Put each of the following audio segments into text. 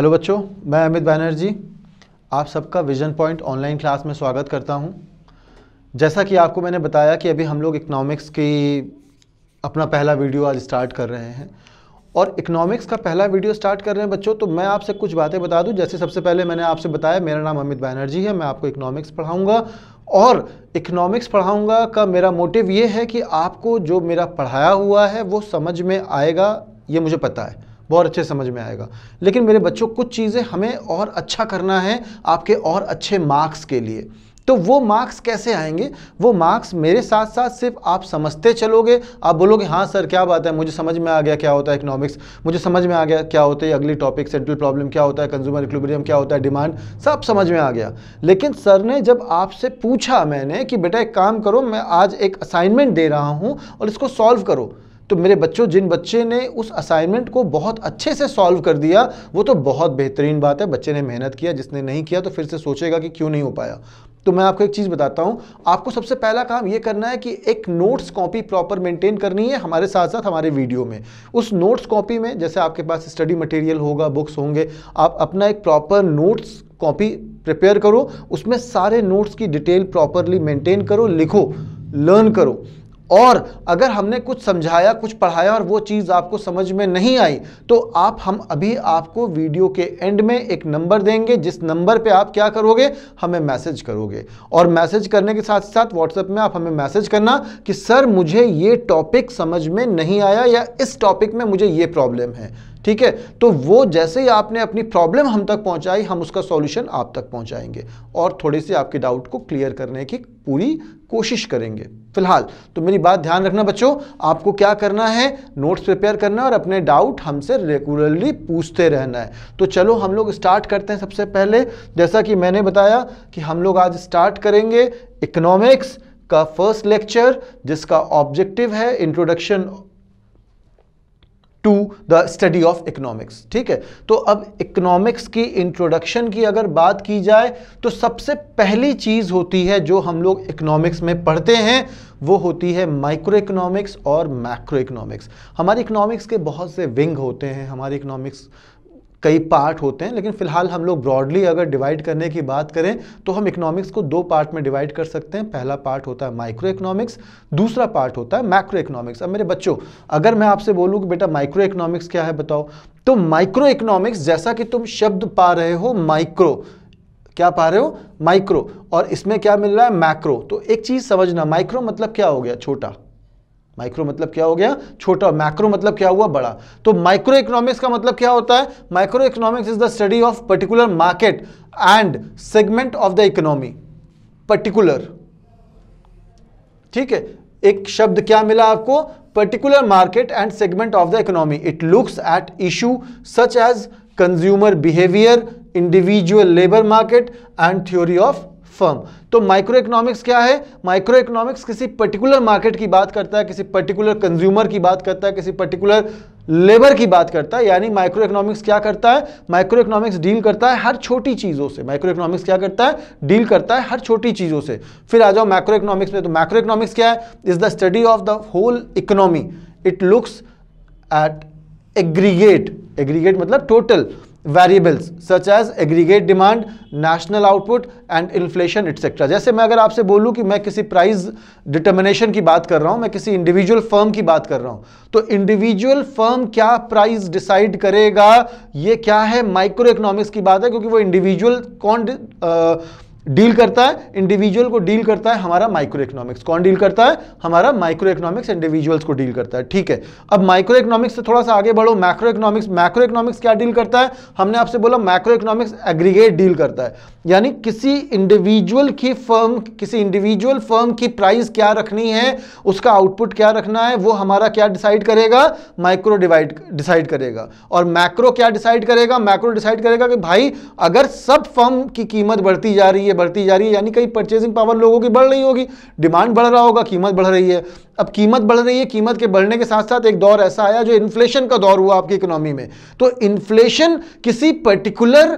Hello बच्चों मैं अमित बैनर्जी आप सबका विजन पॉइंट ऑनलाइन क्लास में स्वागत करता हूं जैसा कि आपको मैंने बताया कि अभी हम लोग इकनॉमिक्स की अपना पहला वीडियो आज स्टार्ट कर रहे हैं और इकनॉमिक्स का पहला वीडियो स्टार्ट कर रहे हैं बच्चों तो मैं आपसे कुछ बातें बता दूं जैसे सबसे पहले मैंने आपसे बताया मेरा नाम अमित बैनर्जी है मैं आपको इकनॉमिक्स पढ़ाऊँगा और इकनॉमिक्स पढ़ाऊँगा का मेरा मोटिव ये है कि आपको जो मेरा पढ़ाया हुआ है वो समझ में आएगा ये मुझे पता है बहुत अच्छे समझ में आएगा लेकिन मेरे बच्चों कुछ चीज़ें हमें और अच्छा करना है आपके और अच्छे मार्क्स के लिए तो वो मार्क्स कैसे आएंगे वो मार्क्स मेरे साथ साथ सिर्फ आप समझते चलोगे आप बोलोगे हाँ सर क्या बात है मुझे समझ में आ गया क्या होता है इकोनॉमिक्स मुझे समझ में आ गया क्या होता है अगली टॉपिक सेंट्रल प्रॉब्लम क्या होता है कंज्यूमर इक्विब्रियम क्या होता है डिमांड सब समझ में आ गया लेकिन सर ने जब आपसे पूछा मैंने कि बेटा एक काम करो मैं आज एक असाइनमेंट दे रहा हूँ और इसको सॉल्व करो तो मेरे बच्चों जिन बच्चे ने उस असाइनमेंट को बहुत अच्छे से सॉल्व कर दिया वो तो बहुत बेहतरीन बात है बच्चे ने मेहनत किया जिसने नहीं किया तो फिर से सोचेगा कि क्यों नहीं हो पाया तो मैं आपको एक चीज़ बताता हूँ आपको सबसे पहला काम ये करना है कि एक नोट्स कॉपी प्रॉपर मेंटेन करनी है हमारे साथ साथ हमारे वीडियो में उस नोट्स कॉपी में जैसे आपके पास स्टडी मटेरियल होगा बुक्स होंगे आप अपना एक प्रॉपर नोट्स कॉपी प्रिपेयर करो उसमें सारे नोट्स की डिटेल प्रॉपरली मेंटेन करो लिखो लर्न करो और अगर हमने कुछ समझाया कुछ पढ़ाया और वो चीज़ आपको समझ में नहीं आई तो आप हम अभी आपको वीडियो के एंड में एक नंबर देंगे जिस नंबर पे आप क्या करोगे हमें मैसेज करोगे और मैसेज करने के साथ साथ व्हाट्सएप में आप हमें मैसेज करना कि सर मुझे ये टॉपिक समझ में नहीं आया या इस टॉपिक में मुझे ये प्रॉब्लम है ठीक है तो वो जैसे ही आपने अपनी प्रॉब्लम हम तक पहुंचाई हम उसका सॉल्यूशन आप तक पहुंचाएंगे और थोड़े से आपके डाउट को क्लियर करने की पूरी कोशिश करेंगे फिलहाल तो मेरी बात ध्यान रखना बच्चों आपको क्या करना है नोट्स प्रिपेयर करना है और अपने डाउट हमसे रेगुलरली पूछते रहना है तो चलो हम लोग स्टार्ट करते हैं सबसे पहले जैसा कि मैंने बताया कि हम लोग आज स्टार्ट करेंगे इकोनॉमिक्स का फर्स्ट लेक्चर जिसका ऑब्जेक्टिव है introduction to the study of economics ठीक है तो अब इकोनॉमिक्स की इंट्रोडक्शन की अगर बात की जाए तो सबसे पहली चीज़ होती है जो हम लोग इकोनॉमिक्स में पढ़ते हैं वो होती है माइक्रो इकोनॉमिक्स और मैक्रो इकोनॉमिक्स हमारी इकोनॉमिक्स के बहुत से विंग होते हैं हमारी इकोनॉमिक्स कई पार्ट होते हैं लेकिन फिलहाल हम लोग ब्रॉडली अगर डिवाइड करने की बात करें तो हम इकोनॉमिक्स को दो पार्ट में डिवाइड कर सकते हैं पहला पार्ट होता है माइक्रो इकोनॉमिक्स दूसरा पार्ट होता है मैक्रो इकोनॉमिक्स अब मेरे बच्चों अगर मैं आपसे बोलूँ कि बेटा माइक्रो इकोनॉमिक्स क्या है बताओ तो माइक्रो इकोनॉमिक्स जैसा कि तुम शब्द पा रहे हो माइक्रो क्या पा रहे हो माइक्रो और इसमें क्या मिल रहा है मैक्रो तो एक चीज़ समझना माइक्रो मतलब क्या हो गया छोटा माइक्रो मतलब क्या हो गया छोटा मैक्रो मतलब क्या हुआ बड़ा तो माइक्रो इकोनॉमिक्स का मतलब क्या होता है micro economics is the study of particular market and segment of the economy particular ठीक है एक शब्द क्या मिला आपको particular market and segment of the economy it looks at issue such as consumer behaviour individual labour market and theory of firm तो micro economics क्या है माइक्रो इकोनॉमिक्स किसी पर्टिकुलर मार्केट की बात करता है किसी पर्टिकुलर कंज्यूमर की बात करता है किसी पर्टिकुलर लेबर की बात करता है यानी माइक्रो इकोनॉमिक्स क्या करता है माइक्रो इकोनॉमिक्स डील करता है हर छोटी चीज़ों से माइक्रो इकोनॉमिक्स क्या करता है डील करता है हर छोटी चीज़ों से फिर आ जाओ माइक्रो इकोनॉमिक्स में तो माइक्रो इकोनॉमिक्स क्या है is the study of the whole economy it looks at aggregate aggregate मतलब total variables such as aggregate demand national output and inflation etcetera जैसे मैं अगर आपसे बोलूं कि मैं किसी प्राइस डिटर्मिनेशन की बात कर रहा हूं मैं किसी इंडिविजुअल फर्म की बात कर रहा हूं तो इंडिविजुअल फर्म क्या प्राइस डिसाइड करेगा ये क्या है माइक्रो इकोनॉमिक्स की बात है क्योंकि वो इंडिविजुअल कौन डील करता है इंडिविजुअल को डील करता है हमारा माइक्रो इकोनॉमिक्स कौन डील करता है हमारा माइक्रो इकोनॉमिक्स इंडिविजुअल्स को डील करता है ठीक है अब माइक्रो इकोनॉमिक्स से थोड़ा सा आगे बढ़ो मैक्रो इकोनॉमिक्स मैक्रो इकोनॉमिक्स क्या डील करता है हमने आपसे बोला माइक्रो इकोनॉमिक्स एग्रीगेट डील करता है यानी किसी इंडिविजुअल की फर्म किसी इंडिविजुअल फर्म की प्राइस क्या रखनी है उसका आउटपुट क्या रखना है वो हमारा क्या डिसाइड करेगा माइक्रो डिवाइड डिसाइड करेगा और मैक्रो क्या डिसाइड करेगा मैक्रो डिसाइड करेगा कि भाई अगर सब फर्म की कीमत बढ़ती जा रही है बढ़ती जा रही है यानी कहीं परचेजिंग पावर लोगों की बढ़ रही होगी डिमांड बढ़ रहा होगा कीमत बढ़ रही है अब कीमत बढ़ रही है कीमत के बढ़ने के साथ साथ एक दौर ऐसा आया जो इन्फ्लेशन का दौर हुआ आपकी इकोनॉमी में तो इन्फ्लेशन किसी पर्टिकुलर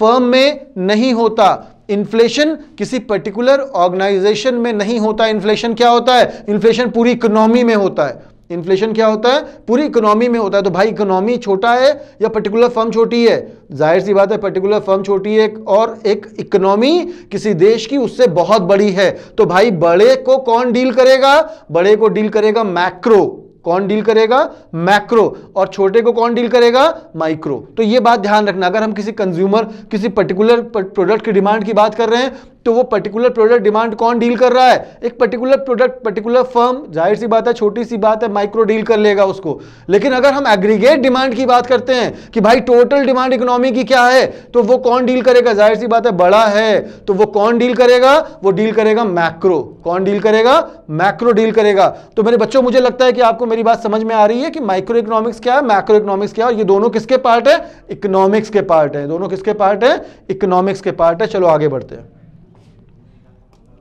फर्म में नहीं होता इन्फ्लेशन किसी पर्टिकुलर ऑर्गेनाइजेशन में नहीं होता इन्फ्लेशन क्या होता है इन्फ्लेशन पूरी इकोनॉमी में होता है इन्फ्लेशन क्या होता है पूरी इकोनॉमी में होता है तो भाई इकोनॉमी छोटा है या पर्टिकुलर फर्म छोटी है जाहिर सी बात है पर्टिकुलर फर्म छोटी है और एक इकोनॉमी किसी देश की उससे बहुत बड़ी है तो भाई बड़े को कौन डील करेगा बड़े को डील करेगा मैक्रो कौन डील करेगा मैक्रो और छोटे को कौन डील करेगा माइक्रो तो ये बात ध्यान रखना अगर हम किसी कंज्यूमर किसी पर्टिकुलर प्रोडक्ट की डिमांड की बात कर रहे हैं तो वो पर्टिकुलर प्रोडक्ट डिमांड कौन डील कर रहा है एक पर्टिकुलर प्रोडक्ट पर्टिकुलर फर्म जाहिर सी बात है छोटी सी बात है माइक्रो डील कर लेगा उसको लेकिन अगर हम एग्रीगेट डिमांड की बात करते हैं कि भाई टोटल डिमांड इकोनॉमी की क्या है तो वो कौन डील करेगा जाहिर सी बात है बड़ा है तो वो कौन डील करेगा वो डील करेगा मैक्रो कौन डील करेगा मैक्रो डील करेगा तो मेरे बच्चों मुझे लगता है कि आपको मेरी बात समझ में आ रही है कि माइक्रो इकोनॉमिक्स क्या है मैक्रो इकोनॉमिक्स क्या है ये दोनों किसके पार्ट है इकोनॉमिक्स के पार्ट है दोनों किसके पार्ट है इकोनॉमिक्स के पार्ट है चलो आगे बढ़ते हैं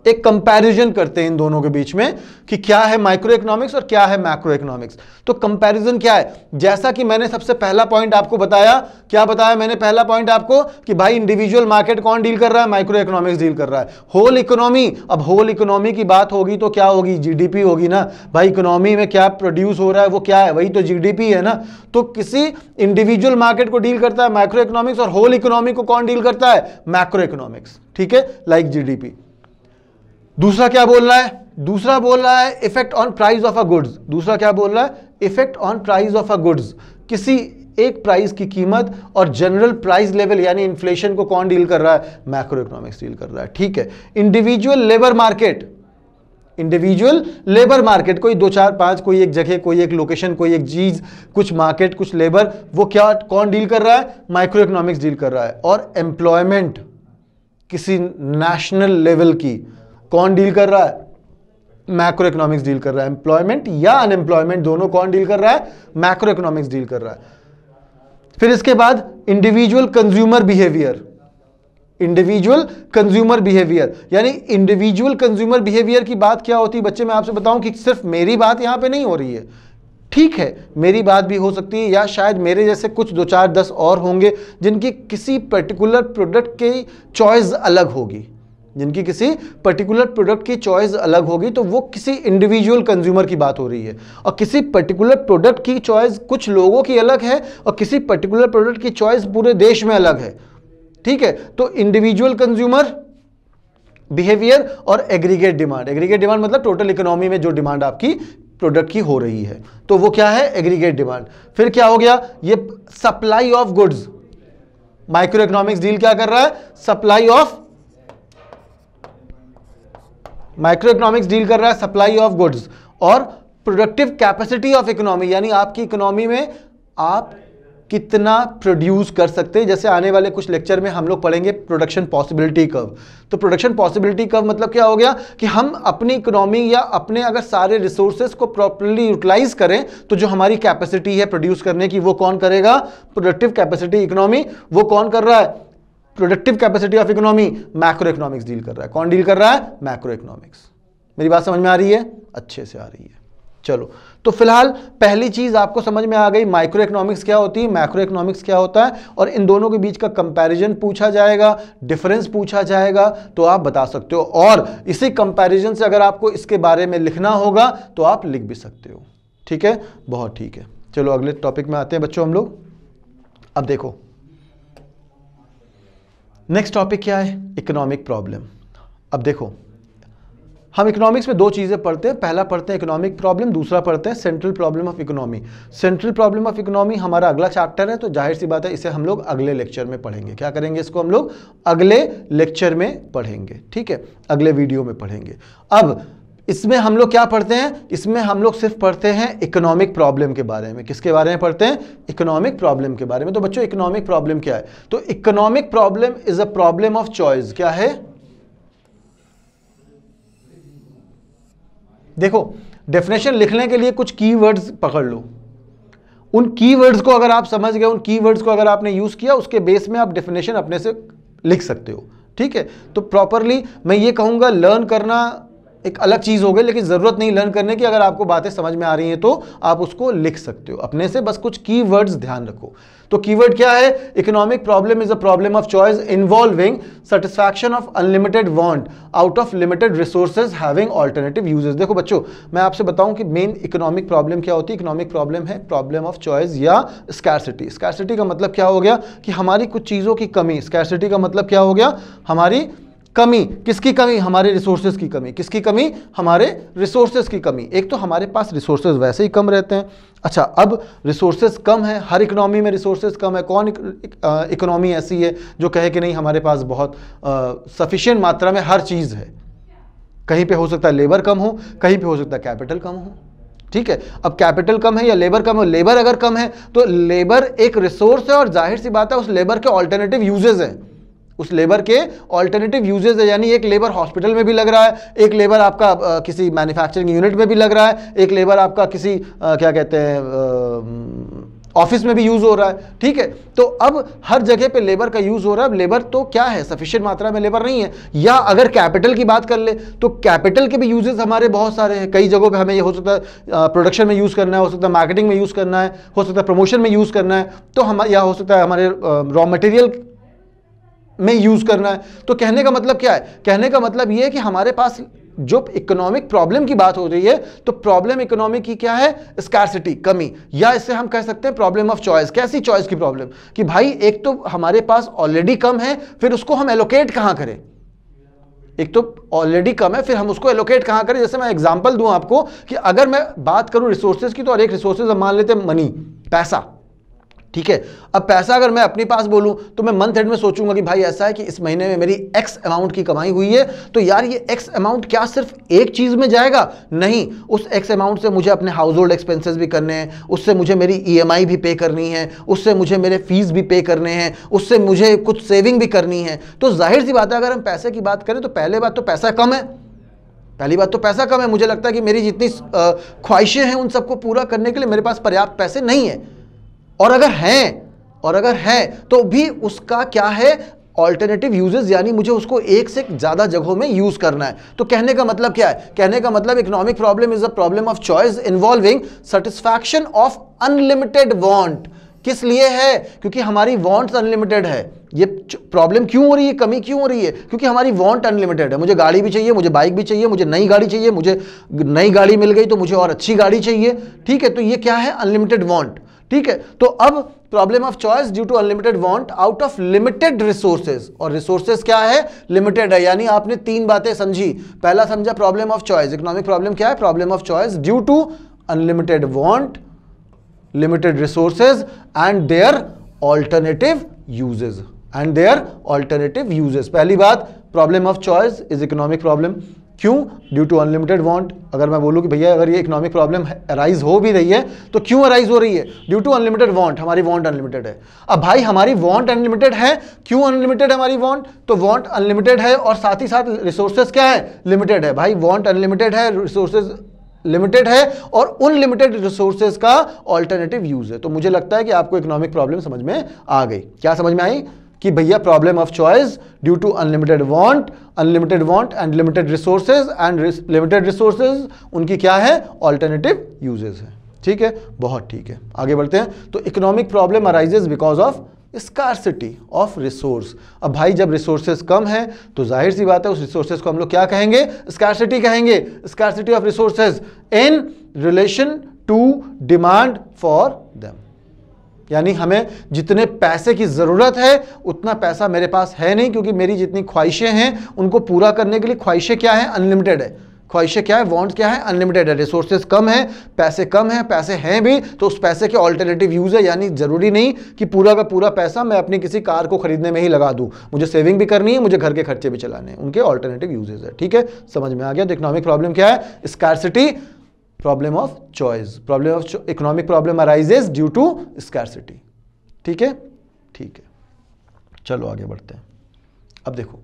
एक कंपैरिजन करते हैं इन दोनों के बीच में कि क्या है माइक्रो इकोनॉमिक्स और क्या है मैक्रो इकोनॉमिक्स तो कंपैरिजन क्या है जैसा कि मैंने सबसे पहला पॉइंट आपको बताया क्या बताया मैंने पहला पॉइंट आपको कि भाई इंडिविजुअल मार्केट कौन डील कर रहा है माइक्रो इकोनॉमिक्स डील कर रहा है होल इकोनॉमी अब होल इकोनॉमी की बात होगी तो क्या होगी जी होगी ना भाई इकोनॉमी में क्या प्रोड्यूस हो रहा है वो क्या है वही तो जी है ना तो किसी इंडिविजुअल मार्केट को डील करता है माइक्रो इकोनॉमिक्स और होल इकोनॉमी को कौन डील करता है मैक्रो इकोनॉमिक्स ठीक है लाइक जी दूसरा क्या बोल रहा है दूसरा बोल रहा है effect on price of a goods दूसरा क्या बोल रहा है effect on price of a goods किसी एक प्राइस की कीमत और जनरल प्राइस लेवल यानी इन्फ्लेशन को कौन डील कर रहा है मैक्रो इकोनॉमिक्स डील कर रहा है ठीक है individual labour market individual labour market कोई दो चार पांच कोई एक जगह कोई एक लोकेशन कोई एक चीज कुछ मार्केट कुछ लेबर वो क्या कौन डील कर रहा है माइक्रो इकोनॉमिक्स डील कर रहा है और एम्प्लॉयमेंट किसी नेशनल लेवल की कौन डील कर रहा है मैक्रो इकोनॉमिक्स डील कर रहा है एम्प्लॉयमेंट या अनएम्प्लॉयमेंट दोनों कौन डील कर रहा है मैक्रो इकोनॉमिक्स डील कर रहा है फिर इसके बाद individual consumer behaviour individual consumer behaviour यानी इंडिविजुअल कंज्यूमर बिहेवियर की बात क्या होती है बच्चे मैं आपसे बताऊं कि सिर्फ मेरी बात यहां पे नहीं हो रही है ठीक है मेरी बात भी हो सकती है या शायद मेरे जैसे कुछ दो चार दस और होंगे जिनकी किसी पर्टिकुलर प्रोडक्ट की चॉइस अलग होगी जिनकी किसी पर्टिकुलर प्रोडक्ट की चॉइस अलग होगी तो वो किसी इंडिविजुअल कंज्यूमर की बात हो रही है और किसी पर्टिकुलर प्रोडक्ट की चॉइस कुछ लोगों की अलग है और किसी पर्टिकुलर प्रोडक्ट की चॉइस पूरे देश में अलग है ठीक है तो इंडिविजुअल कंज्यूमर बिहेवियर और एग्रीगेट डिमांड एग्रीगेट डिमांड मतलब टोटल इकोनॉमी में जो डिमांड आपकी प्रोडक्ट की हो रही है तो वो क्या है एग्रीगेट डिमांड फिर क्या हो गया ये supply of goods micro economics deal क्या कर रहा है supply of micro economics deal कर रहा है सप्लाई ऑफ गुड्स और प्रोडक्टिव कैपेसिटी ऑफ इकोनॉमी यानी आपकी इकोनॉमी में आप कितना प्रोड्यूस कर सकते हैं जैसे आने वाले कुछ लेक्चर में हम लोग पढ़ेंगे प्रोडक्शन पॉसिबिलिटी कव तो प्रोडक्शन पॉसिबिलिटी कव मतलब क्या हो गया कि हम अपनी इकोनॉमी या अपने अगर सारे रिसोर्सेज को प्रॉपरली यूटिलाइज करें तो जो हमारी कैपेसिटी है प्रोड्यूस करने की वो कौन करेगा प्रोडक्टिव कैपेसिटी इकोनॉमी वो कौन कर रहा है productive capacity of economy macro economics deal कर रहा है कौन डील कर रहा है मैक्रो इकोनॉमिक्स मेरी बात समझ में आ रही है अच्छे से आ रही है चलो तो फिलहाल पहली चीज़ आपको समझ में आ गई माइक्रो इकोनॉमिक्स क्या होती है मैक्रो इकोनॉमिक्स क्या होता है और इन दोनों के बीच का कंपैरिजन पूछा जाएगा डिफरेंस पूछा जाएगा तो आप बता सकते हो और इसी कंपैरिजन से अगर आपको इसके बारे में लिखना होगा तो आप लिख भी सकते हो ठीक है बहुत ठीक है चलो अगले टॉपिक में आते हैं बच्चों हम लोग अब देखो नेक्स्ट टॉपिक क्या है इकोनॉमिक प्रॉब्लम अब देखो हम इकोनॉमिक्स में दो चीज़ें पढ़ते हैं पहला पढ़ते हैं इकोनॉमिक प्रॉब्लम दूसरा पढ़ते हैं central problem of economy central problem of economy हमारा अगला चैप्टर है तो जाहिर सी बात है इसे हम लोग अगले लेक्चर में पढ़ेंगे क्या करेंगे इसको हम लोग अगले लेक्चर में पढ़ेंगे ठीक है अगले वीडियो में पढ़ेंगे अब इसमें हम लोग क्या पढ़ते हैं इसमें हम लोग सिर्फ पढ़ते हैं इकोनॉमिक प्रॉब्लम के बारे में किसके बारे में पढ़ते हैं इकोनॉमिक प्रॉब्लम के बारे में तो बच्चों इकोनॉमिक प्रॉब्लम क्या है तो economic problem is a problem of choice क्या है देखो डेफिनेशन लिखने के लिए कुछ की पकड़ लो उन की को अगर आप समझ गए उन की को अगर आपने यूज़ किया उसके बेस में आप डेफिनेशन अपने से लिख सकते हो ठीक है तो प्रॉपरली मैं ये कहूंगा लर्न करना एक अलग चीज़ हो गई लेकिन ज़रूरत नहीं लर्न करने की अगर आपको बातें समझ में आ रही हैं तो आप उसको लिख सकते हो अपने से बस कुछ कीवर्ड्स ध्यान रखो तो कीवर्ड क्या है economic problem is a problem of choice involving satisfaction of unlimited want out of limited resources having alternative uses देखो बच्चों मैं आपसे बताऊं कि मेन इकोनॉमिक प्रॉब्लम क्या होती है इकोनॉमिक प्रॉब्लम है प्रॉब्लम ऑफ चॉइस या स्कैरसिटी स्कैरसिटी का मतलब क्या हो गया कि हमारी कुछ चीज़ों की कमी स्कैरसिटी का मतलब क्या हो गया हमारी कमी किसकी कमी हमारे रिसोर्सेज की कमी किसकी कमी हमारे रिसोर्सेज की कमी एक तो हमारे पास रिसोर्सेज वैसे ही कम रहते हैं अच्छा अब रिसोर्सेज कम है हर इकोनॉमी में रिसोर्सेज कम है कौन इकोनॉमी ऐसी है जो कहे कि नहीं हमारे पास बहुत सफिशियंट मात्रा में हर चीज़ है कहीं पे हो सकता है लेबर कम हो कहीं पे हो सकता है कैपिटल कम हो ठीक है अब कैपिटल कम है या लेबर कम हो लेबर अगर कम है तो लेबर एक रिसोर्स है और जाहिर सी बात है उस लेबर के ऑल्टरनेटिव यूजेज हैं उस लेबर के ऑल्टरनेटिव यूजेज है यानी एक लेबर हॉस्पिटल में भी लग रहा है एक लेबर आपका आ, किसी मैन्युफैक्चरिंग यूनिट में भी लग रहा है एक लेबर आपका किसी आ, क्या कहते हैं ऑफिस में भी यूज़ हो रहा है ठीक है तो अब हर जगह पे लेबर का यूज़ हो रहा है लेबर तो क्या है सफिशियंट मात्रा में लेबर नहीं है या अगर कैपिटल की बात कर ले तो कैपिटल के भी यूजेस हमारे बहुत सारे हैं कई जगहों पे हमें ये हो सकता है प्रोडक्शन में यूज़ करना है हो सकता है मार्केटिंग में यूज़ करना है हो सकता है प्रमोशन में यूज़ करना है तो हम या हो सकता है हमारे रॉ मटेरियल में यूज़ करना है तो कहने का मतलब क्या है कहने का मतलब ये है कि हमारे पास जो इकोनॉमिक प्रॉब्लम की बात हो रही है तो प्रॉब्लम इकोनॉमिक की क्या है स्कैरसिटी कमी या इससे हम कह सकते हैं प्रॉब्लम ऑफ चॉइस कैसी चॉइस की प्रॉब्लम कि भाई एक तो हमारे पास ऑलरेडी कम है फिर उसको हम एलोकेट कहाँ करें एक तो ऑलरेडी कम है फिर हम उसको एलोकेट कहाँ करें जैसे मैं एग्जाम्पल दूं आपको कि अगर मैं बात करूं रिसोर्सेज की तो और एक रिसोर्सेज हम मान लेते हैं मनी पैसा ठीक है अब पैसा अगर मैं अपने पास बोलूं तो मैं मंथ एंड में सोचूंगा कि भाई ऐसा है कि इस महीने में मेरी एक्स अमाउंट की कमाई हुई है तो यार ये एक्स अमाउंट क्या सिर्फ एक चीज़ में जाएगा नहीं उस एक्स अमाउंट से मुझे अपने हाउस होल्ड एक्सपेंसेस भी करने हैं उससे मुझे मेरी ईएमआई e भी पे करनी है उससे मुझे मेरे फीस भी पे करने हैं उससे मुझे कुछ सेविंग भी करनी है तो जाहिर सी बात है अगर हम पैसे की बात करें तो पहले बात तो पैसा कम है पहली बात तो पैसा कम है मुझे लगता है कि मेरी जितनी ख्वाहिशें हैं उन सबको पूरा करने के लिए मेरे पास पर्याप्त पैसे नहीं है और अगर हैं और अगर हैं तो भी उसका क्या है ऑल्टरनेटिव यूजेस यानी मुझे उसको एक से ज़्यादा जगहों में यूज़ करना है तो कहने का मतलब क्या है कहने का मतलब economic problem is a problem of choice involving satisfaction of unlimited want किस लिए है क्योंकि हमारी वॉन्ट अनलिमिटेड है ये प्रॉब्लम क्यों हो रही है कमी क्यों हो रही है क्योंकि हमारी वांट अनलिमिटेड है मुझे गाड़ी भी चाहिए मुझे बाइक भी चाहिए मुझे नई गाड़ी चाहिए मुझे नई गाड़ी मिल गई तो मुझे और अच्छी गाड़ी चाहिए ठीक है तो ये क्या है अनलिमिटेड वांट ठीक है तो अब problem of choice due to unlimited want out of limited resources और रिसोर्सेज क्या है लिमिटेड है यानी आपने तीन बातें समझी पहला समझा problem of choice economic problem क्या है problem of choice due to unlimited want limited resources and their alternative uses and their alternative uses पहली बात problem of choice is economic problem क्यों ड्यू टू अनलिमिटेड वॉन्ट अगर मैं बोलूँ कि भैया अगर ये इकोनॉमिक प्रॉब्लम अराइज हो भी रही है तो क्यों अराइज हो रही है ड्यू टू अनलिमिटेड वॉन्ट हमारी वॉन्ट अनलिमिटेड है अब भाई हमारी वॉन्ट अनलिमिटेड है क्यों अनलिमिटेड है हमारी वॉन्ट तो वॉन्ट अनलिमिटेड है और साथ ही साथ रिसोर्सेज क्या है लिमिटेड है भाई वॉन्ट अनलिमिटेड है रिसोर्सेज लिमिटेड है और उन लिमिटेड रिसोर्सेज का ऑल्टरनेटिव यूज है तो मुझे लगता है कि आपको इकोनॉमिक प्रॉब्लम समझ में आ गई क्या समझ में आई कि भैया problem of choice due to unlimited want unlimited want and limited resources and limited resources उनकी क्या है ऑल्टरनेटिव यूजेस है ठीक है बहुत ठीक है आगे बढ़ते हैं तो economic problem arises because of scarcity of resource अब भाई जब रिसोर्सेज कम है तो जाहिर सी बात है उस रिसोर्सेज को हम लोग क्या कहेंगे स्कारसिटी कहेंगे scarcity of resources in relation to demand for them यानी हमें जितने पैसे की ज़रूरत है उतना पैसा मेरे पास है नहीं क्योंकि मेरी जितनी ख्वाहिशें हैं उनको पूरा करने के लिए ख्वाहिशें क्या हैं अनलिमिटेड है ख्वाहिशें क्या है वॉन्ट क्या है अनलिमिटेड है रिसोर्सेज कम है पैसे कम हैं पैसे हैं भी तो उस पैसे के ऑल्टरनेटिव यूज़ है यानी ज़रूरी नहीं कि पूरा का पूरा पैसा मैं अपनी किसी कार को खरीदने में ही लगा दूँ मुझे सेविंग भी करनी है मुझे घर के खर्चे भी चलाने हैं उनके ऑल्टरनेटिव यूजेज है ठीक है समझ में आ गया तो इकोनॉमिक प्रॉब्लम क्या है scarcity problem of choice problem of economic problem arises due to scarcity ठीक है ठीक है चलो आगे बढ़ते हैं अब देखो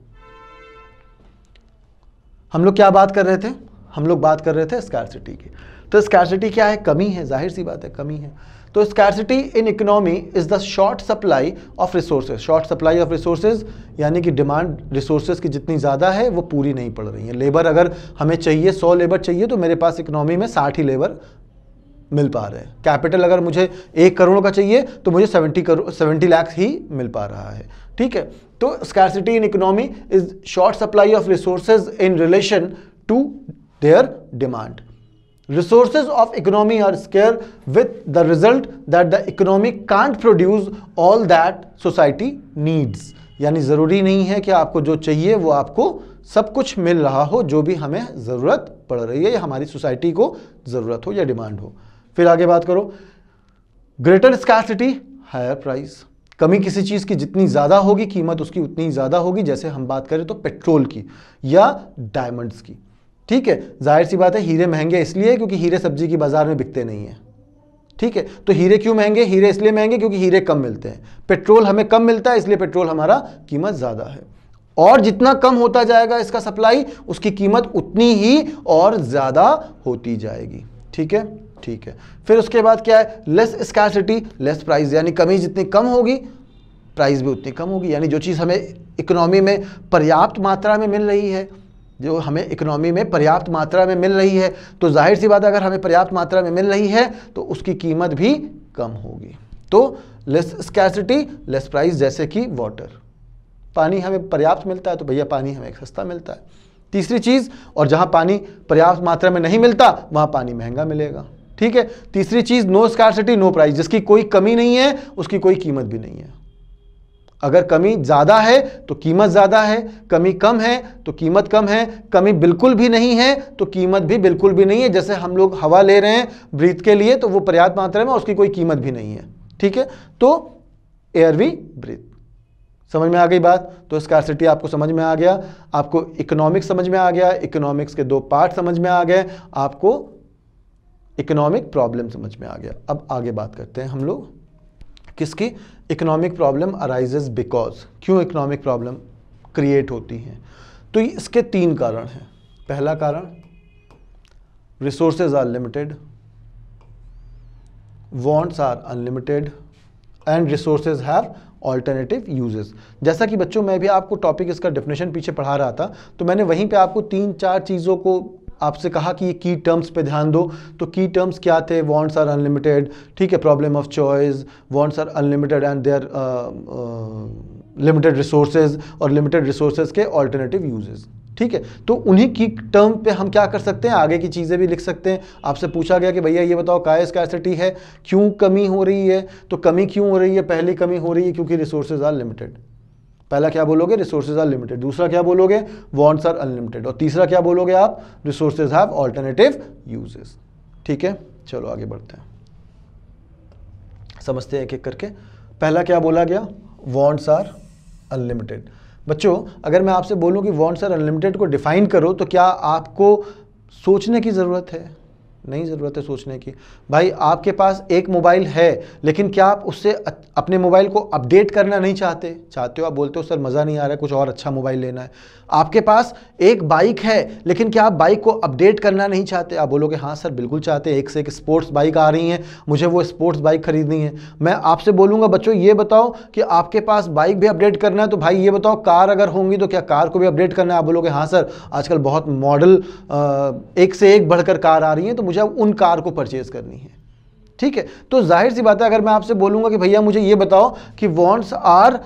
हम लोग क्या बात कर रहे थे हम लोग बात कर रहे थे स्कैरसिटी की तो स्कैरसिटी क्या है कमी है जाहिर सी बात है कमी है तो scarcity in economy is the short supply of resources short supply of resources यानी कि डिमांड रिसोर्सेज की जितनी ज़्यादा है वो पूरी नहीं पड़ रही है लेबर अगर हमें चाहिए सौ लेबर चाहिए तो मेरे पास इकोनॉमी में साठ ही लेबर मिल पा रहे हैं कैपिटल अगर मुझे एक करोड़ का चाहिए तो मुझे सेवेंटी करोड़ सेवेंटी लैक्स ही मिल पा रहा है ठीक है तो scarcity in economy is short supply of resources in relation to their demand resources of economy are scarce with the result that the economy can't produce all that society needs यानी ज़रूरी नहीं है कि आपको जो चाहिए वो आपको सब कुछ मिल रहा हो जो भी हमें ज़रूरत पड़ रही है या हमारी सोसाइटी को ज़रूरत हो या डिमांड हो फिर आगे बात करो ग्रेटर स्कैसिटी हायर प्राइस कमी किसी चीज़ की जितनी ज़्यादा होगी कीमत उसकी उतनी ज़्यादा होगी जैसे हम बात करें तो पेट्रोल की या डायमंड्स की ठीक है जाहिर सी बात है हीरे महंगे इसलिए क्योंकि हीरे सब्जी की बाज़ार में बिकते नहीं है ठीक है तो हीरे क्यों महंगे हीरे इसलिए महंगे क्योंकि हीरे कम मिलते हैं पेट्रोल हमें कम मिलता है इसलिए पेट्रोल हमारा कीमत ज़्यादा है और जितना कम होता जाएगा इसका सप्लाई उसकी कीमत उतनी ही और ज़्यादा होती जाएगी ठीक है ठीक है फिर उसके बाद क्या है लेस स्कैसिटी लेस प्राइस यानी कमी जितनी कम होगी प्राइस भी उतनी कम होगी यानी जो चीज़ हमें इकोनॉमी में पर्याप्त मात्रा में मिल रही है जो हमें इकोनॉमी में पर्याप्त मात्रा में मिल रही है तो जाहिर सी बात अगर हमें पर्याप्त मात्रा में मिल रही है तो उसकी कीमत भी कम होगी तो लेस स्कैसिटी लेस प्राइस जैसे कि वाटर पानी हमें पर्याप्त मिलता है तो भैया पानी हमें सस्ता मिलता है तीसरी चीज़ और जहाँ पानी पर्याप्त मात्रा में नहीं मिलता वहाँ पानी महंगा मिलेगा ठीक है तीसरी चीज़ नो स्कैसिटी नो प्राइस जिसकी कोई कमी नहीं है उसकी कोई कीमत भी नहीं है अगर कमी ज़्यादा है तो कीमत ज़्यादा है कमी कम है तो कीमत कम है कमी बिल्कुल भी नहीं है तो कीमत भी बिल्कुल भी नहीं है जैसे हम लोग हवा ले रहे हैं ब्रीथ के लिए तो वो पर्याप्त मात्रा में उसकी कोई कीमत भी नहीं है ठीक है तो एयर वी ब्रीथ समझ में आ गई बात तो स्कारसिटी आपको समझ में आ गया आपको इकोनॉमिक्स समझ में आ गया इकोनॉमिक्स के दो पार्ट समझ में आ गए आपको इकोनॉमिक प्रॉब्लम समझ में आ गया अब आगे बात करते हैं हम लोग किसकी इकोनॉमिक प्रॉब्लम अराइजेज बिकॉज क्यों इकोनॉमिक प्रॉब्लम क्रिएट होती हैं तो इसके तीन कारण हैं पहला कारण resources are limited wants are unlimited and resources have alternative uses जैसा कि बच्चों मैं भी आपको टॉपिक इसका डेफिनेशन पीछे पढ़ा रहा था तो मैंने वहीं पे आपको तीन चार चीज़ों को आपसे कहा कि ये की टर्म्स पे ध्यान दो तो की टर्म्स क्या थे वॉन्ट्स आर अनलिमिटेड ठीक है problem of choice wants are unlimited and their limited resources और लिमिटेड रिसोर्सेज के ऑल्टरनेटिव यूजेज़ ठीक है तो उन्हीं की टर्म पे हम क्या कर सकते हैं आगे की चीज़ें भी लिख सकते हैं आपसे पूछा गया कि भैया ये बताओ काय स्कैसिटी है क्यों कमी हो रही है तो कमी क्यों हो रही है पहली कमी हो रही है क्योंकि रिसोर्सेज आर लिमिटेड पहला क्या बोलोगे रिसोर्सेज आर लिमिटेड दूसरा क्या बोलोगे वॉन्ट्स आर अनलिमिटेड और तीसरा क्या बोलोगे आप रिसोर्सेज हैव ऑल्टरनेटिव यूजेस ठीक है चलो आगे बढ़ते हैं समझते हैं एक एक करके पहला क्या बोला गया वॉन्ट्स आर अनलिमिटेड बच्चों अगर मैं आपसे बोलूं कि वॉन्ट्स आर अनलिमिटेड को डिफाइन करो तो क्या आपको सोचने की ज़रूरत है नहीं ज़रूरत है सोचने की भाई आपके पास एक मोबाइल है लेकिन क्या आप उससे अपने मोबाइल को अपडेट करना नहीं चाहते चाहते हो आप बोलते हो सर मज़ा नहीं आ रहा है कुछ और अच्छा मोबाइल लेना है आपके पास एक बाइक है लेकिन क्या आप बाइक को अपडेट करना नहीं चाहते आप बोलोगे हाँ सर बिल्कुल चाहते एक से एक स्पोर्ट्स बाइक आ रही हैं मुझे वो स्पोर्ट्स बाइक खरीदनी है मैं आपसे बोलूँगा बच्चों ये बताओ कि आपके पास बाइक भी अपडेट करना है तो भाई ये बताओ कार अगर होंगी तो क्या कार को भी अपडेट करना है आप बोलोगे हाँ सर आजकल बहुत मॉडल एक से एक बढ़कर कार आ रही हैं तो मुझे उन कार को परचेज करनी है ठीक है तो जाहिर सी बात है अगर मैं आपसे बोलूंगा कि भैया मुझे यह बताओ कि wants are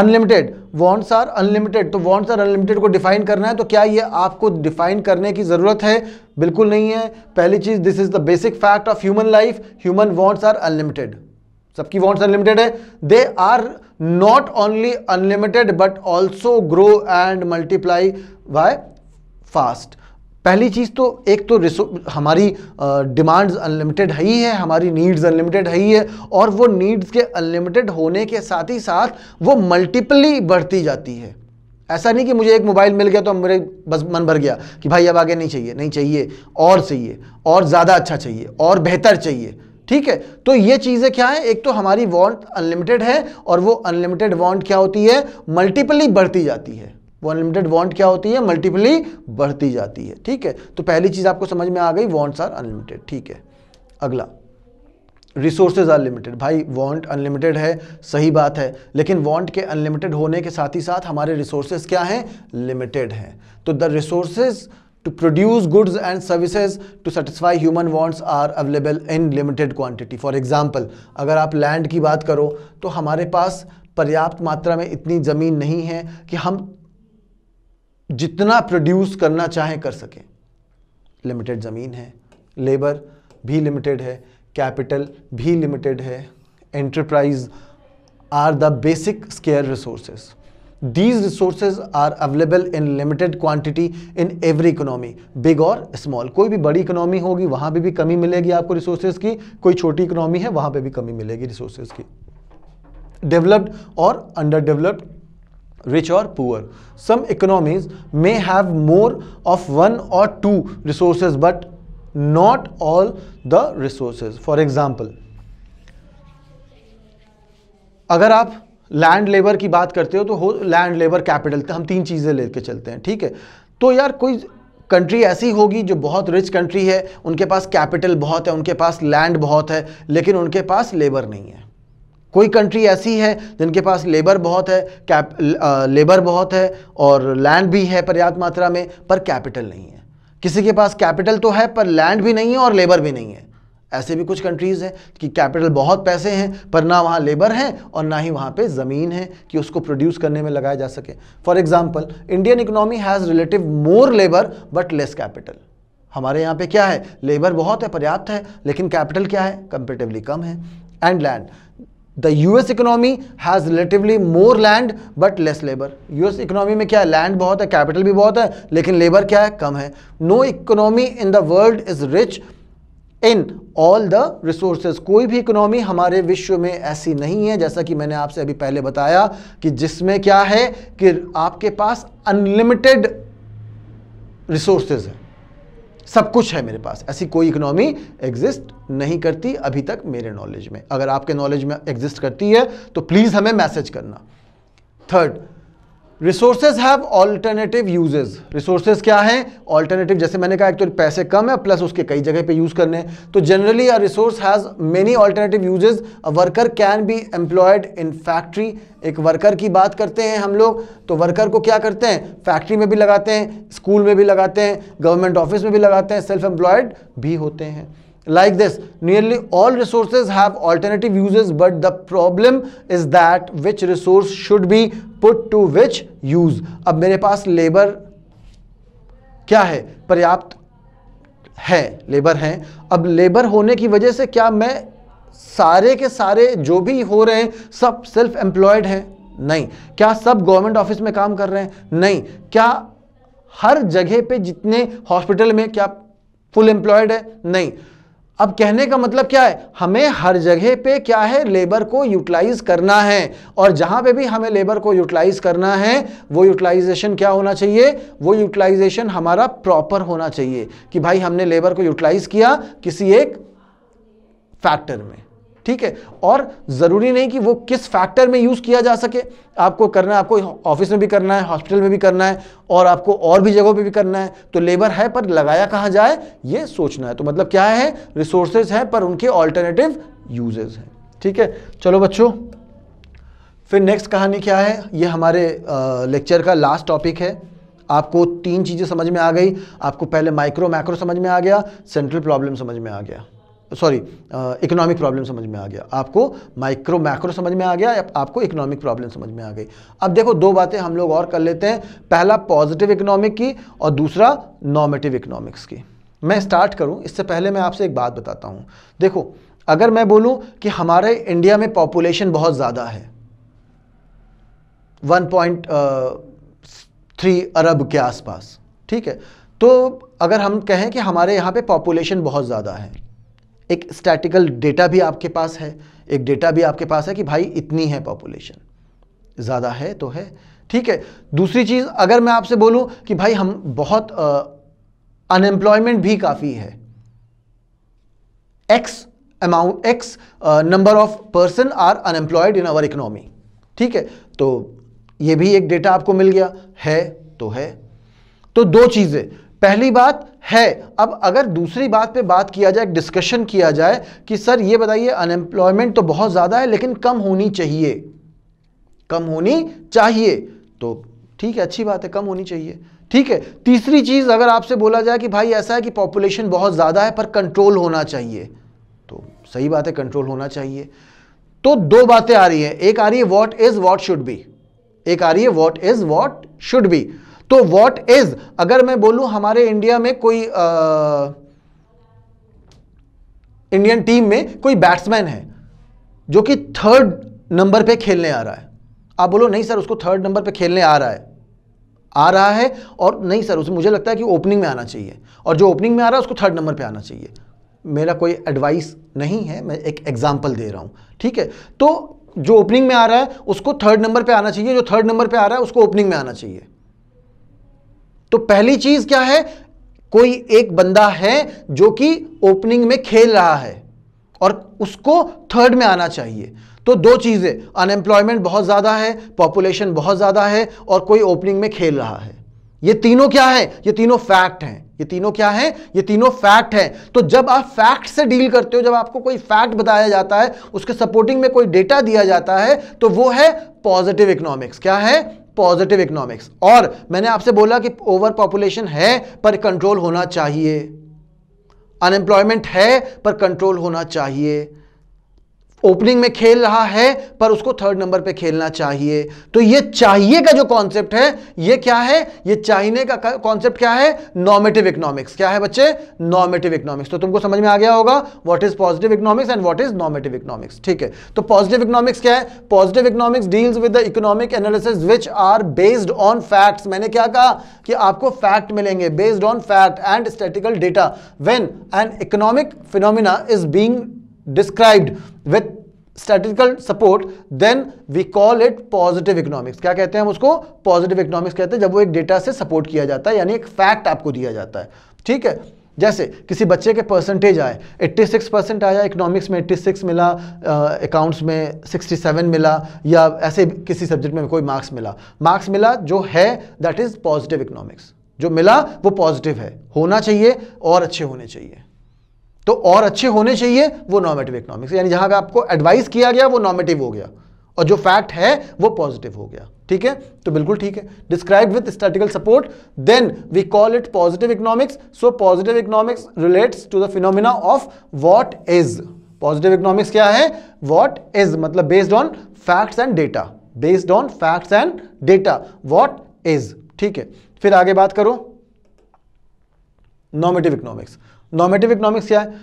unlimited wants are unlimited तो वॉन्ट्स आर अनलिमिटेड को डिफाइन करना है तो क्या ये आपको डिफाइन करने की ज़रूरत है बिल्कुल नहीं है पहली चीज़ this is the basic fact of human life human wants are unlimited सबकी वॉन्ट्स अनलिमिटेड है they are not only unlimited but also grow and multiply by fast पहली चीज़ तो एक तो हमारी डिमांड्स अनलिमिटेड है ही है हमारी नीड्स अनलिमिटेड है ही है और वो नीड्स के अनलिमिटेड होने के साथ ही साथ वो मल्टीपली बढ़ती जाती है ऐसा नहीं कि मुझे एक मोबाइल मिल गया तो मेरे बस मन भर गया कि भाई अब आगे नहीं चाहिए नहीं चाहिए और चाहिए और ज़्यादा अच्छा चाहिए और बेहतर चाहिए ठीक है तो ये चीज़ें क्या है एक तो हमारी वांट अनलिमिटेड है और वो अनलिमिटेड वांट क्या होती है मल्टीपली बढ़ती जाती है वो अनलिमिटेड वॉन्ट क्या होती है मल्टीपली बढ़ती जाती है ठीक है तो पहली चीज़ आपको समझ में आ गई वॉन्ट्स आर अनलिमिटेड ठीक है अगला रिसोर्सेज आर लिमिटेड भाई वॉन्ट अनलिमिटेड है सही बात है लेकिन वॉन्ट के अनलिमिटेड होने के साथ ही साथ हमारे रिसोर्सेज क्या हैं लिमिटेड हैं तो the resources to produce goods and services to satisfy human wants are available in limited quantity for example अगर आप लैंड की बात करो तो हमारे पास पर्याप्त मात्रा में इतनी ज़मीन नहीं है कि हम जितना प्रोड्यूस करना चाहें कर सकें लिमिटेड ज़मीन है लेबर भी लिमिटेड है कैपिटल भी लिमिटेड है enterprise are the basic scarce resources these resources are available in limited quantity in every economy big और स्मॉल कोई भी बड़ी इकोनॉमी होगी वहाँ पर भी कमी मिलेगी आपको रिसोर्सेज की कोई छोटी इकोनॉमी है वहाँ पर भी कमी मिलेगी रिसोर्सेज की डेवलप्ड और अंडर डेवलप्ड रिच और poor some economies may have more of one और two resources but not all the resources. For example अगर आप लैंड लेबर की बात करते हो तो लैंड लेबर कैपिटल हम तीन चीज़ें लेके चलते हैं ठीक है तो यार कोई कंट्री ऐसी होगी जो बहुत रिच कंट्री है उनके पास कैपिटल बहुत है उनके पास लैंड बहुत है लेकिन उनके पास लेबर नहीं है कोई कंट्री ऐसी है जिनके पास लेबर बहुत है कैप लेबर uh, बहुत है और लैंड भी है पर्याप्त मात्रा में पर कैपिटल नहीं है किसी के पास कैपिटल तो है पर लैंड भी नहीं है और लेबर भी नहीं है ऐसे भी कुछ कंट्रीज़ हैं कि कैपिटल बहुत पैसे हैं पर ना वहाँ लेबर है और ना ही वहाँ पे ज़मीन है कि उसको प्रोड्यूस करने में लगाया जा सके for example Indian economy has relative more labour but less capital हमारे यहाँ पे क्या है लेबर बहुत है पर्याप्त है लेकिन कैपिटल क्या है कंपेटिवली कम है and land the US economy has relatively more land but less labour US economy में क्या है लैंड बहुत है कैपिटल भी बहुत है लेकिन लेबर क्या है कम है no economy in the world is rich in all the resources कोई भी इकोनॉमी हमारे विश्व में ऐसी नहीं है जैसा कि मैंने आपसे अभी पहले बताया कि जिसमें क्या है कि आपके पास अनलिमिटेड रिसोर्सेज है सब कुछ है मेरे पास ऐसी कोई इकोनॉमी एग्जिस्ट नहीं करती अभी तक मेरे नॉलेज में अगर आपके नॉलेज में एग्जिस्ट करती है तो प्लीज़ हमें मैसेज करना third resources have alternative uses resources क्या हैं ऑल्टरनेटिव जैसे मैंने कहा एक तो पैसे कम है प्लस उसके कई जगह पे यूज़ करने हैं तो generally a resource has many alternative uses a worker can be employed in factory एक वर्कर की बात करते हैं हम लोग तो वर्कर को क्या करते हैं फैक्ट्री में भी लगाते हैं स्कूल में भी लगाते हैं गवर्नमेंट ऑफिस में भी लगाते हैं सेल्फ एम्प्लॉयड भी होते हैं like this nearly all resources have alternative uses but the problem is that which resource should be put to which use अब मेरे पास लेबर क्या है पर्याप्त है लेबर हैं अब लेबर होने की वजह से क्या मैं सारे के सारे जो भी हो रहे हैं सब सेल्फ एम्प्लॉयड हैं नहीं क्या सब गवर्नमेंट ऑफिस में काम कर रहे हैं नहीं क्या हर जगह पे जितने हॉस्पिटल में क्या फुल एम्प्लॉयड है नहीं अब कहने का मतलब क्या है हमें हर जगह पे क्या है लेबर को यूटिलाइज करना है और जहाँ पे भी हमें लेबर को यूटिलाइज करना है वो यूटिलाइजेशन क्या होना चाहिए वो यूटिलाइजेशन हमारा प्रॉपर होना चाहिए कि भाई हमने लेबर को यूटिलाइज किया किसी एक फैक्टर में ठीक है और ज़रूरी नहीं कि वो किस फैक्टर में यूज़ किया जा सके आपको करना है आपको ऑफिस में भी करना है हॉस्पिटल में भी करना है और आपको और भी जगहों पे भी करना है तो लेबर है पर लगाया कहां जाए ये सोचना है तो मतलब क्या है रिसोर्सेज हैं पर उनके ऑल्टरनेटिव यूजेज हैं ठीक है चलो बच्चों फिर नेक्स्ट कहानी क्या है ये हमारे लेक्चर का लास्ट टॉपिक है आपको तीन चीज़ें समझ में आ गई आपको पहले माइक्रो मैक्रो समझ में आ गया सेंट्रल प्रॉब्लम समझ में आ गया सॉरी इकोनॉमिक प्रॉब्लम समझ में आ गया आपको माइक्रो मैक्रो समझ में आ गया या आपको इकोनॉमिक प्रॉब्लम समझ में आ गई अब देखो दो बातें हम लोग और कर लेते हैं पहला पॉजिटिव इकोनॉमिक की और दूसरा नॉमेटिव इकोनॉमिक्स की मैं स्टार्ट करूं इससे पहले मैं आपसे एक बात बताता हूं देखो अगर मैं बोलूं कि हमारे इंडिया में पॉपुलेशन बहुत ज़्यादा है वन पॉइंट थ्री अरब के आसपास ठीक है तो अगर हम कहें कि हमारे यहाँ पे पॉपुलेशन बहुत ज़्यादा है एक स्टैटिकल डेटा भी आपके पास है एक डेटा भी आपके पास है कि भाई इतनी है पॉपुलेशन ज़्यादा है तो है ठीक है दूसरी चीज़ अगर मैं आपसे बोलूँ कि भाई हम बहुत अनएम्प्लॉयमेंट भी काफ़ी है X amount X number of person are unemployed in our economy ठीक है तो ये भी एक डेटा आपको मिल गया है तो है तो दो चीज़ें पहली बात है अब अगर दूसरी बात पे बात किया जाए डिस्कशन किया जाए कि सर ये बताइए अनएम्प्लॉयमेंट तो बहुत ज़्यादा है लेकिन कम होनी चाहिए कम होनी चाहिए तो ठीक है अच्छी बात है कम होनी चाहिए ठीक है तीसरी चीज़ अगर आपसे बोला जाए कि भाई ऐसा है कि पॉपुलेशन बहुत ज़्यादा है पर कंट्रोल होना चाहिए तो सही बात है कंट्रोल होना चाहिए तो दो बातें आ रही है एक आ रही है what is what should be एक आ रही है what is what should be तो वॉट इज अगर मैं बोलूं हमारे इंडिया में कोई आ, इंडियन टीम में कोई बैट्समैन है जो कि थर्ड नंबर पे खेलने आ रहा है आप बोलो नहीं सर उसको थर्ड नंबर पे खेलने आ रहा है आ रहा है और नहीं सर उसे मुझे लगता है कि ओपनिंग में आना चाहिए और जो ओपनिंग में आ रहा है उसको थर्ड नंबर पे आना चाहिए मेरा कोई एडवाइस नहीं है मैं एक एग्जाम्पल दे रहा हूं ठीक है तो जो ओपनिंग में आ रहा है उसको थर्ड नंबर पे आना चाहिए जो थर्ड नंबर पे आ रहा है उसको ओपनिंग में आना चाहिए तो पहली चीज क्या है कोई एक बंदा है जो कि ओपनिंग में खेल रहा है और उसको थर्ड में आना चाहिए तो दो चीज़ें अनएम्प्लॉयमेंट बहुत ज़्यादा है पॉपुलेशन बहुत ज़्यादा है और कोई ओपनिंग में खेल रहा है ये तीनों क्या है ये तीनों फैक्ट हैं ये तीनों क्या है ये तीनों फैक्ट हैं तो जब आप फैक्ट से डील करते हो जब आपको कोई फैक्ट बताया जाता है उसके सपोर्टिंग में कोई डेटा दिया जाता है तो वो है पॉजिटिव इकोनॉमिक्स क्या है पॉजिटिव इकोनॉमिक्स और मैंने आपसे बोला कि ओवर पॉपुलेशन है पर कंट्रोल होना चाहिए अनएम्प्लॉयमेंट है पर कंट्रोल होना चाहिए ओपनिंग में खेल रहा है पर उसको थर्ड नंबर पे खेलना चाहिए तो ये चाहिए का जो कॉन्सेप्ट है ये क्या है ये चाहिए का कॉन्सेप्ट क्या है नॉमेटिव इकोनॉमिक्स क्या है बच्चे नॉमेटिव इकोनॉमिक्स तो तुमको समझ में आ गया होगा what is positive economics and what is normative economics ठीक है तो पॉजिटिव इकोनॉमिक्स क्या है positive economics deals with the economic analysis which are based on facts मैंने क्या कहा कि आपको फैक्ट मिलेंगे based on fact and statical data when an economic phenomena is being described with statistical support then we call it positive economics क्या कहते हैं हम उसको पॉजिटिव इकोनॉमिक्स कहते हैं जब वो एक डेटा से सपोर्ट किया जाता है यानी एक फैक्ट आपको दिया जाता है ठीक है जैसे किसी बच्चे के परसेंटेज आए 86 परसेंट आया इकोनॉमिक्स में 86 मिला अकाउंट्स में 67 मिला या ऐसे किसी सब्जेक्ट में कोई मार्क्स मिला मार्क्स मिला जो है दैट इज़ पॉजिटिव इकोनॉमिक्स जो मिला वो पॉजिटिव है होना चाहिए और अच्छे होने चाहिए तो और अच्छे होने चाहिए वो नॉमेटिव इकोनॉमिक्स यानी जहां पे आपको एडवाइस किया गया वो नॉमेटिव हो गया और जो फैक्ट है वो पॉजिटिव हो गया ठीक है तो बिल्कुल ठीक है describe with statical support then we call it positive economics so positive economics relates to the phenomena of what is positive economics क्या है वॉट इज मतलब based on facts and data based on facts and data what is ठीक है फिर आगे बात करो normative economics normative economics क्या है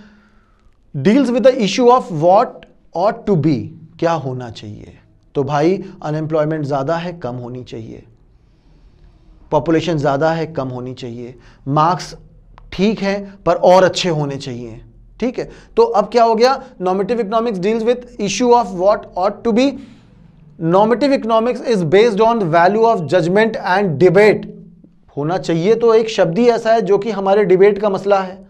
deals with the issue of what ought to be क्या होना चाहिए तो भाई अनएम्प्लॉयमेंट ज़्यादा है कम होनी चाहिए पॉपुलेशन ज़्यादा है कम होनी चाहिए मार्क्स ठीक हैं पर और अच्छे होने चाहिए ठीक है तो अब क्या हो गया normative economics deals with issue of what ought to be normative economics is based on value of judgement and debate होना चाहिए तो एक शब्द ही ऐसा है जो कि हमारे डिबेट का मसला है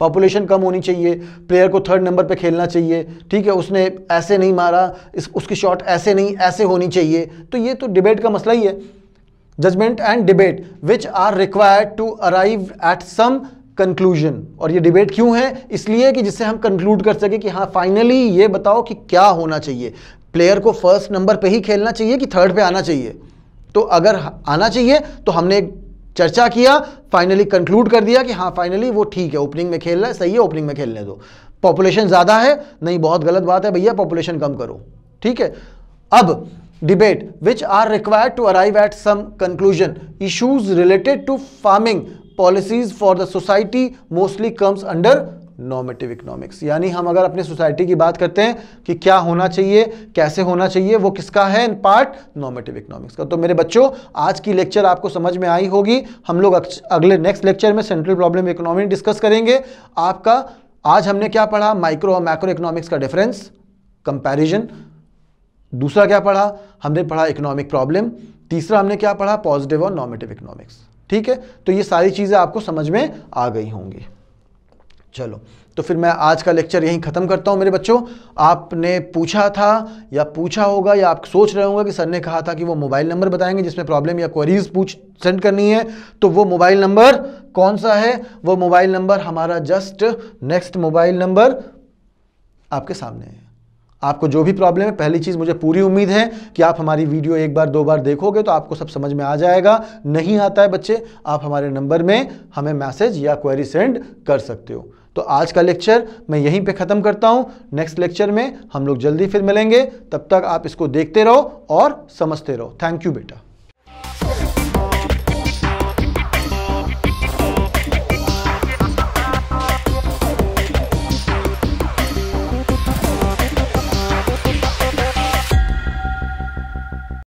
पॉपुलेशन कम होनी चाहिए प्लेयर को थर्ड नंबर पे खेलना चाहिए ठीक है उसने ऐसे नहीं मारा इस उसकी शॉट ऐसे नहीं ऐसे होनी चाहिए तो ये तो डिबेट का मसला ही है judgement and debate which are required to arrive at some conclusion और ये डिबेट क्यों है इसलिए कि जिससे हम कंक्लूड कर सके कि हाँ फाइनली ये बताओ कि क्या होना चाहिए प्लेयर को फर्स्ट नंबर पर ही खेलना चाहिए कि थर्ड पर आना चाहिए तो अगर आना चाहिए तो हमने एक चर्चा किया फाइनली कंक्लूड कर दिया कि हाँ फाइनली वो ठीक है ओपनिंग में खेल रहा है सही है ओपनिंग में खेलने दो पॉपुलेशन ज़्यादा है नहीं बहुत गलत बात है भैया पॉपुलेशन कम करो ठीक है अब debate which are required to arrive at some conclusion issues related to farming policies for the society mostly comes under normative economics यानी हम अगर अपनी सोसाइटी की बात करते हैं कि क्या होना चाहिए कैसे होना चाहिए वो किसका है इन पार्ट नॉमेटिव इकोनॉमिक्स का तो मेरे बच्चों आज की लेक्चर आपको समझ में आई होगी हम लोग अगले नेक्स्ट लेक्चर में सेंट्रल प्रॉब्लम इकोनॉमी डिस्कस करेंगे आपका आज हमने क्या पढ़ा माइक्रो और माइक्रो इकोनॉमिक्स का डिफरेंस कंपेरिजन दूसरा क्या पढ़ा हमने पढ़ा इकोनॉमिक प्रॉब्लम तीसरा हमने क्या पढ़ा पॉजिटिव और नॉमेटिव इकोनॉमिक्स ठीक है तो ये सारी चीज़ें आपको समझ में आ गई होंगी चलो तो फिर मैं आज का लेक्चर यहीं ख़त्म करता हूँ मेरे बच्चों आपने पूछा था या पूछा होगा या आप सोच रहे होंगे कि सर ने कहा था कि वो मोबाइल नंबर बताएंगे जिसमें प्रॉब्लम या क्वेरीज पूछ सेंड करनी है तो वो मोबाइल नंबर कौन सा है वो मोबाइल नंबर हमारा जस्ट नेक्स्ट मोबाइल नंबर आपके सामने है आपको जो भी प्रॉब्लम है पहली चीज़ मुझे पूरी उम्मीद है कि आप हमारी वीडियो एक बार दो बार देखोगे तो आपको सब समझ में आ जाएगा नहीं आता है बच्चे आप हमारे नंबर में हमें मैसेज या क्वेरी सेंड कर सकते हो तो आज का लेक्चर मैं यहीं पे ख़त्म करता हूँ नेक्स्ट लेक्चर में हम लोग जल्दी फिर मिलेंगे तब तक आप इसको देखते रहो और समझते रहो थैंक यू बेटा